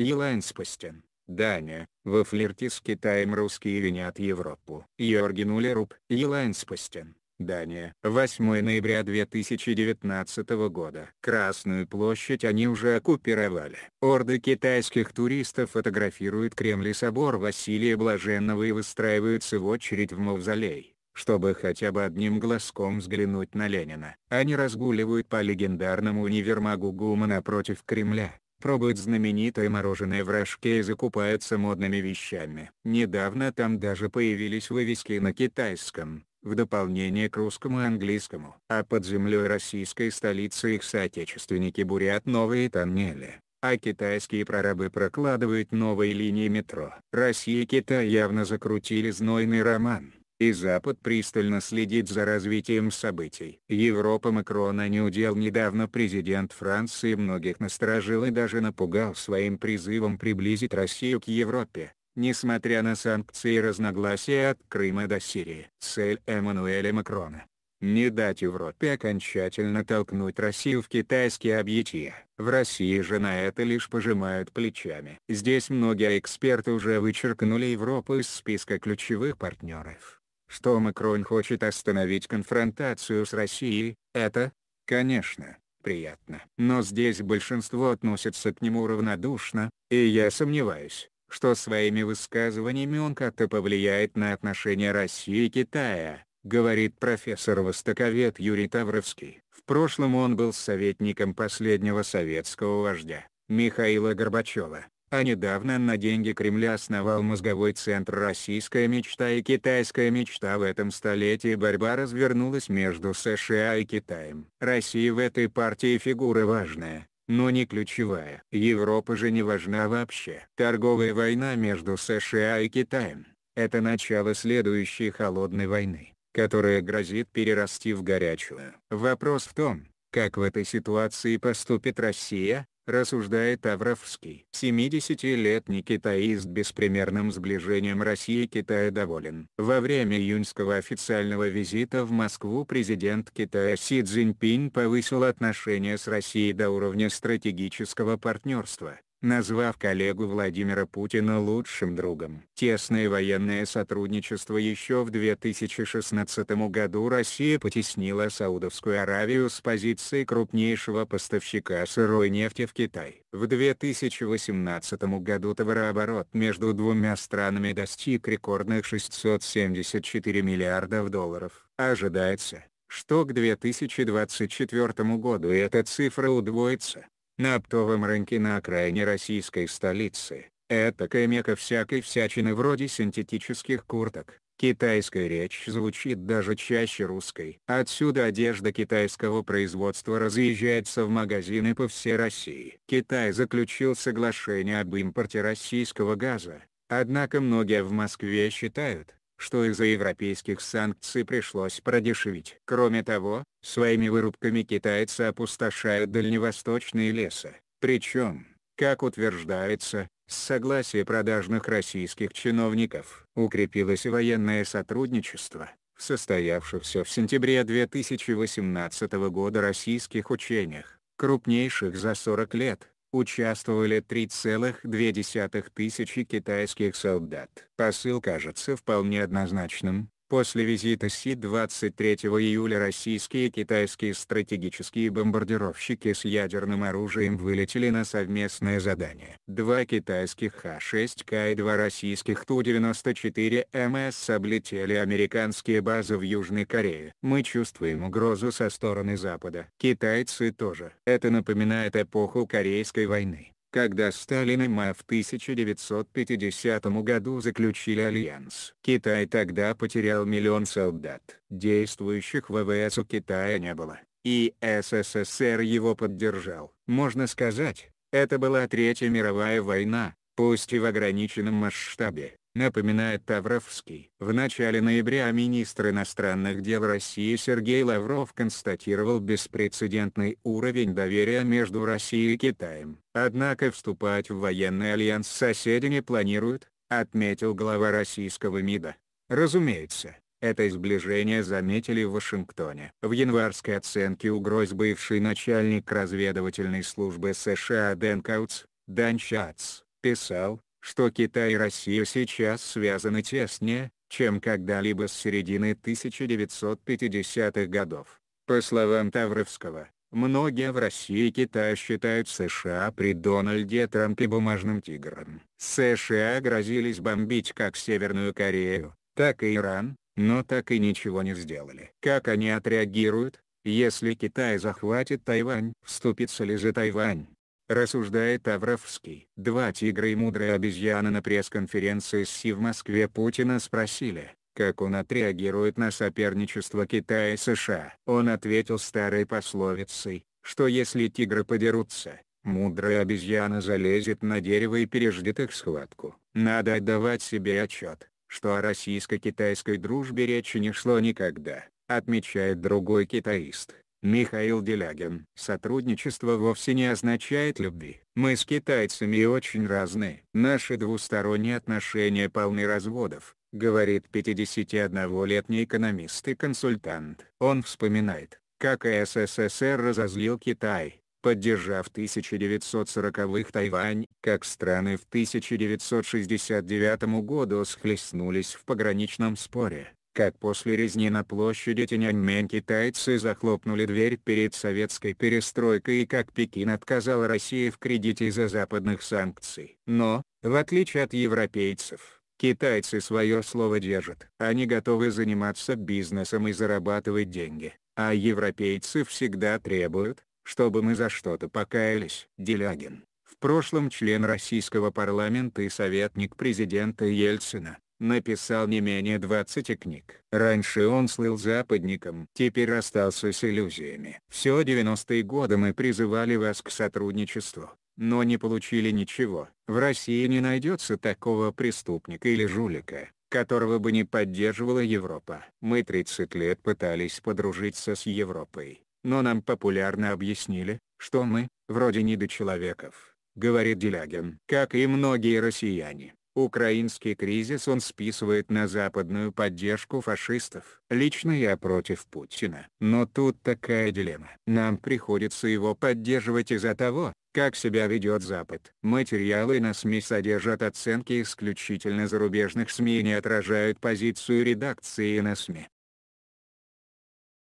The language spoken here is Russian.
Елайн Елайнспостен, Дания, во флирте с Китаем русские винят Европу. Йорген Улеруб, Елайнспостен, Дания. 8 ноября 2019 года. Красную площадь они уже оккупировали. Орды китайских туристов фотографируют Кремль и собор Василия Блаженного и выстраиваются в очередь в мавзолей чтобы хотя бы одним глазком взглянуть на Ленина. Они разгуливают по легендарному универмагу ГУМа напротив Кремля, пробует знаменитое мороженое в рожке и закупается модными вещами. Недавно там даже появились вывески на китайском, в дополнение к русскому и английскому. А под землей российской столицы их соотечественники бурят новые тоннели, а китайские прорабы прокладывают новые линии метро. Россия и Китай явно закрутили знойный роман и Запад пристально следит за развитием событий. Европа Макрона не удел недавно президент Франции многих насторожил и даже напугал своим призывом приблизить Россию к Европе, несмотря на санкции и разногласия от Крыма до Сирии. Цель Эммануэля Макрона не дать Европе окончательно толкнуть Россию в китайские объятия. В России же на это лишь пожимают плечами. Здесь многие эксперты уже вычеркнули Европу из списка ключевых партнеров что Макрон хочет остановить конфронтацию с Россией, это, конечно, приятно. Но здесь большинство относится к нему равнодушно, и я сомневаюсь, что своими высказываниями он как-то повлияет на отношения России и Китая, говорит профессор Востоковед Юрий Тавровский. В прошлом он был советником последнего советского вождя, Михаила Горбачева а недавно на деньги Кремля основал мозговой центр «Российская мечта» и «Китайская мечта». В этом столетии борьба развернулась между США и Китаем. Россия в этой партии фигура важная, но не ключевая. Европа же не важна вообще. Торговая война между США и Китаем – это начало следующей холодной войны, которая грозит перерасти в горячую. Вопрос в том, как в этой ситуации поступит Россия, рассуждает Тавровский. 70-летний китаист беспримерным сближением России и Китая доволен. Во время июньского официального визита в Москву президент Китая Си Цзиньпин повысил отношения с Россией до уровня стратегического партнерства назвав коллегу Владимира Путина лучшим другом. Тесное военное сотрудничество еще в 2016 году Россия потеснила Саудовскую Аравию с позиции крупнейшего поставщика сырой нефти в Китай. В 2018 году товарооборот между двумя странами достиг рекордных 674 миллиардов долларов. Ожидается, что к 2024 году эта цифра удвоится на оптовом рынке на окраине российской столицы. Этакая мека всякой всячины вроде синтетических курток. Китайская речь звучит даже чаще русской. Отсюда одежда китайского производства разъезжается в магазины по всей России. Китай заключил соглашение об импорте российского газа, однако многие в Москве считают, что из-за европейских санкций пришлось продешевить. Кроме того, своими вырубками китайцы опустошают дальневосточные леса. причем, как утверждается, с согласия продажных российских чиновников укрепилось военное сотрудничество, в состоявшихся в сентябре 2018 года российских учениях, крупнейших за 40 лет, участвовали 3,2 тысячи китайских солдат. Посыл кажется вполне однозначным, После визита Си 23 июля российские и китайские стратегические бомбардировщики с ядерным оружием вылетели на совместное задание. Два китайских Х-6К и два российских Ту-94МС облетели американские базы в Южной Корее. Мы чувствуем угрозу со стороны Запада. Китайцы тоже. Это напоминает эпоху Корейской войны когда Сталин и Мао в 1950 году заключили альянс. Китай тогда потерял миллион солдат. Действующих ВВС у Китая не было, и СССР его поддержал. Можно сказать, это была Третья мировая война, пусть и в ограниченном масштабе, напоминает Тавровский. В начале ноября министр иностранных дел России Сергей Лавров констатировал беспрецедентный уровень доверия между Россией и Китаем. Однако вступать в военный альянс соседи не планируют, отметил глава российского МИДа. Разумеется, это сближение заметили в Вашингтоне. В январской оценке угроз бывший начальник разведывательной службы США Дэн Каутс, Дан Шац, писал, что Китай и Россия сейчас связаны теснее, чем когда-либо с середины 1950-х годов. По словам Тавровского, многие в России и Китае считают США при Дональде Трампе бумажным тигром. США грозились бомбить как Северную Корею, так и Иран, но так и ничего не сделали. Как они отреагируют, если Китай захватит Тайвань? Вступится ли за Тайвань? Рассуждает Авровский. Два тигра и мудрая обезьяна на пресс-конференции СИ в Москве Путина спросили, как он отреагирует на соперничество Китая и США. Он ответил старой пословицей, что если тигры подерутся, мудрая обезьяна залезет на дерево и переждет их схватку. Надо отдавать себе отчет, что о российско-китайской дружбе речи не шло никогда, отмечает другой китаист. Михаил Делягин. Сотрудничество вовсе не означает любви. Мы с китайцами очень разные. Наши двусторонние отношения полны разводов, говорит 51-летний экономист и консультант. Он вспоминает, как СССР разозлил Китай, поддержав 1940-х Тайвань, как страны в 1969 году схлестнулись в пограничном споре как после резни на площади Тяньаньмэнь китайцы захлопнули дверь перед советской перестройкой и как Пекин отказал России в кредите из-за западных санкций. Но, в отличие от европейцев, китайцы свое слово держат. Они готовы заниматься бизнесом и зарабатывать деньги, а европейцы всегда требуют, чтобы мы за что-то покаялись. Делягин, в прошлом член российского парламента и советник президента Ельцина, написал не менее 20 книг. Раньше он слыл западником, теперь остался с иллюзиями. Все 90-е годы мы призывали вас к сотрудничеству, но не получили ничего. В России не найдется такого преступника или жулика, которого бы не поддерживала Европа. Мы 30 лет пытались подружиться с Европой, но нам популярно объяснили, что мы, вроде недочеловеков, говорит Делягин. Как и многие россияне, Украинский кризис он списывает на западную поддержку фашистов. Лично я против Путина. Но тут такая дилемма. Нам приходится его поддерживать из-за того, как себя ведет Запад. Материалы на СМИ содержат оценки исключительно зарубежных СМИ и не отражают позицию редакции на СМИ.